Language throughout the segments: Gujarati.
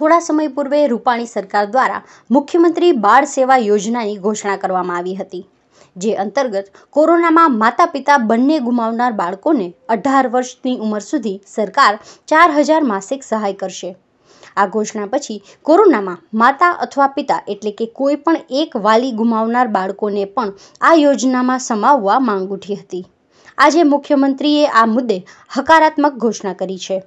થોડા સમય પૂર્વે રૂપાણી સરકાર દ્વારા મુખ્યમંત્રી બાળ સેવા યોજનાની ઘોષણા કરવામાં આવી હતી જે અંતર્ગત કોરોનામાં માતા પિતા બંને ગુમાવનાર બાળકોને અઢાર વર્ષની ઉંમર સુધી સરકાર ચાર હજાર માસિક સહાય કરશે આ ઘોષણા પછી કોરોનામાં માતા અથવા પિતા એટલે કે કોઈ પણ એક વાલી ગુમાવનાર બાળકોને પણ આ યોજનામાં સમાવવા માંગ ઉઠી હતી આજે મુખ્યમંત્રીએ આ મુદ્દે હકારાત્મક ઘોષણા કરી છે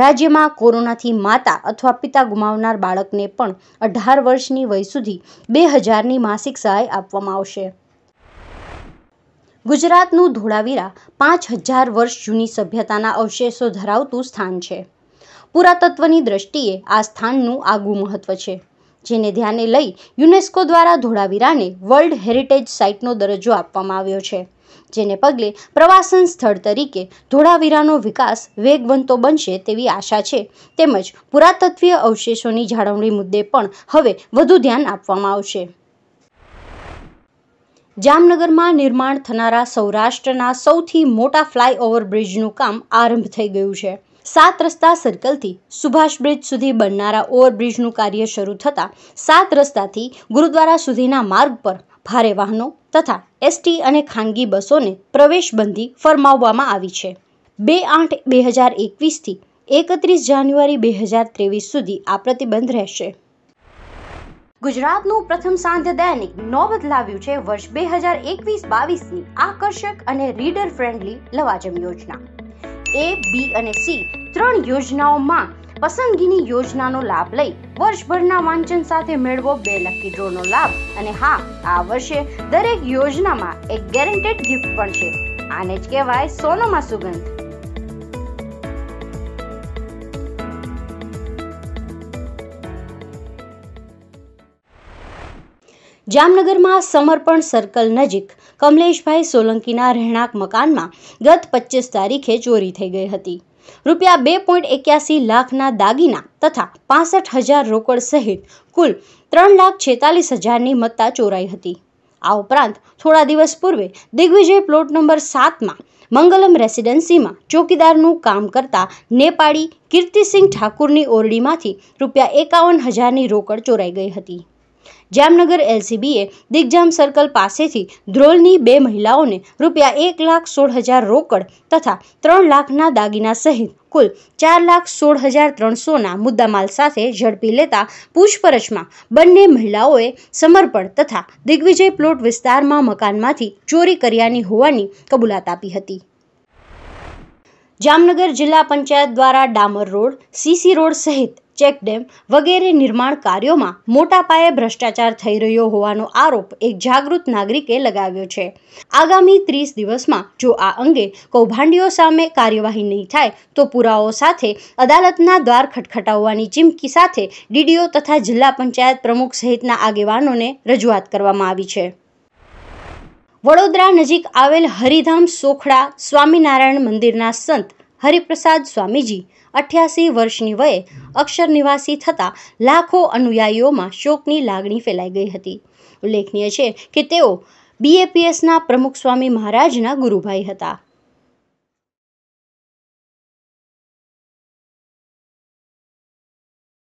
રાજ્યમાં કોરોનાથી માતા અથવા પિતા ગુમાવનાર બાળકને પણ અઢાર વર્ષની વય સુધી બે હજારની માસિક સહાય આપવામાં આવશે ગુજરાતનું ધોળાવીરા પાંચ હજાર વર્ષ જૂની સભ્યતાના અવશેષો ધરાવતું સ્થાન છે પુરાતત્વની દ્રષ્ટિએ આ સ્થાનનું આગવું મહત્વ છે જેને ધ્યાને લઈ યુનેસ્કો દ્વારા ધોળાવીરાને વર્લ્ડ હેરિટેજ સાઇટનો દરજ્જો આપવામાં આવ્યો છે જેને પગલે પ્રવાસન સ્થળ તરીકે ધોળાવીરાનો વિકાસ વેગવંતો બનશે તેવી આશા છે તેમજ પુરાતત્વીય અવશેષોની જાળવણી મુદ્દે પણ હવે વધુ ધ્યાન આપવામાં આવશે જામનગરમાં નિર્માણ થનારા સૌરાષ્ટ્રના સૌથી મોટા ફ્લાયઓવર બ્રિજનું કામ આરંભ થઈ ગયું છે સાત રસ્તા સર્કલથી સુભાષ બ્રિજ સુધી બનનારા ઓવરબ્રિજનું કાર્ય શરૂ થતાં સાત રસ્તાથી ગુરુદ્વારા સુધીના માર્ગ પર ભારે વાહનો તથા એસટી અને ખાનગી બસોને પ્રવેશબંધી ફરમાવવામાં આવી છે બે આઠ બે હજાર એકવીસથી એકત્રીસ જાન્યુઆરી બે હજાર ત્રેવીસ સુધી આ પ્રતિબંધ રહેશે ગુજરાતનું પ્રથમ સાંધ્ય દૈનિક નોબત લાવ્યું છે વર્ષ બે હજાર એકવીસ બાવીસ બાવીસની આકર્ષક અને રીડર ફ્રેન્ડલી લવાજમ યોજના એ બી અને સી ત્રણ યોજનાઓમાં પસંદગીની યોજનાનો લાભ લઈ વર્ષભરના વાંચન સાથે મેળવો બે લકી ડ્રોનો લાભ અને હા આ વર્ષે દરેક યોજનામાં એક ગેરંટેડ ગિફ્ટ પણ છે આને જ કહેવાય સોનોમાં સુગંધ જામનગરમાં સમર્પણ સર્કલ નજીક કમલેશભાઈ સોલંકીના રહેણાંક મકાનમાં ગત પચીસ તારીખે ચોરી થઈ ગઈ હતી રૂપિયા બે પોઈન્ટ એક્યાસી લાખના દાગીના તથા પાસઠ હજાર રોકડ સહિત કુલ ત્રણ લાખ છેતાલીસ હજારની મત્તા ચોરાઈ હતી આ ઉપરાંત થોડા દિવસ પૂર્વે દિગ્વિજય પ્લોટ નંબર સાતમાં મંગલમ રેસિડેન્સીમાં ચોકીદારનું કામ કરતા નેપાળી કીર્તિસિંહ ઠાકુરની ઓરડીમાંથી રૂપિયા એકાવન હજારની રોકડ ચોરાઈ ગઈ હતી જામનગર એલસીબીએ દિગ્જામ સર્કલ પાસેથી ધ્રોલની બે મહિલાઓને રૂપિયા એક લાખ સોળ હજાર રોકડ તથા ત્રણ લાખના દાગીના સહિત કુલ ચાર લાખ સોળ હજાર ત્રણસોના મુદ્દામાલ સાથે ઝડપી લેતા પૂછપરછમાં બંને મહિલાઓએ સમર્પણ તથા દિગ્વિજય પ્લોટ વિસ્તારમાં મકાનમાંથી ચોરી કર્યાની હોવાની કબૂલાત આપી હતી જામનગર જિલ્લા પંચાયત દ્વારા ડામર રોડ સીસી રોડ સહિત ચેકડેમ વગેરે નિર્માણ કાર્યોમાં મોટા પાયે ભ્રષ્ટાચાર થઈ રહ્યો હોવાનો આરોપ એક જાગૃત નાગરિકે લગાવ્યો છે આગામી ત્રીસ દિવસમાં જો આ અંગે કૌભાંડીઓ સામે કાર્યવાહી નહીં થાય તો પુરાવો સાથે અદાલતના દ્વાર ખટખટાવવાની ચીમકી સાથે ડીડીઓ તથા જિલ્લા પંચાયત પ્રમુખ સહિતના આગેવાનોને રજૂઆત કરવામાં આવી છે વડોદરા નજીક આવેલ હરિધામ સોખડા સ્વામિનારાયણ મંદિરના સંત હરિપ્રસાદ સ્વામીજી અઠ્યાસી વર્ષની વયે અક્ષર નિવાસી થતાં લાખો અનુયાયીઓમાં શોકની લાગણી ફેલાઈ ગઈ હતી ઉલ્લેખનીય છે કે તેઓ બીએપીએસના પ્રમુખ સ્વામી મહારાજના ગુરુભાઈ હતા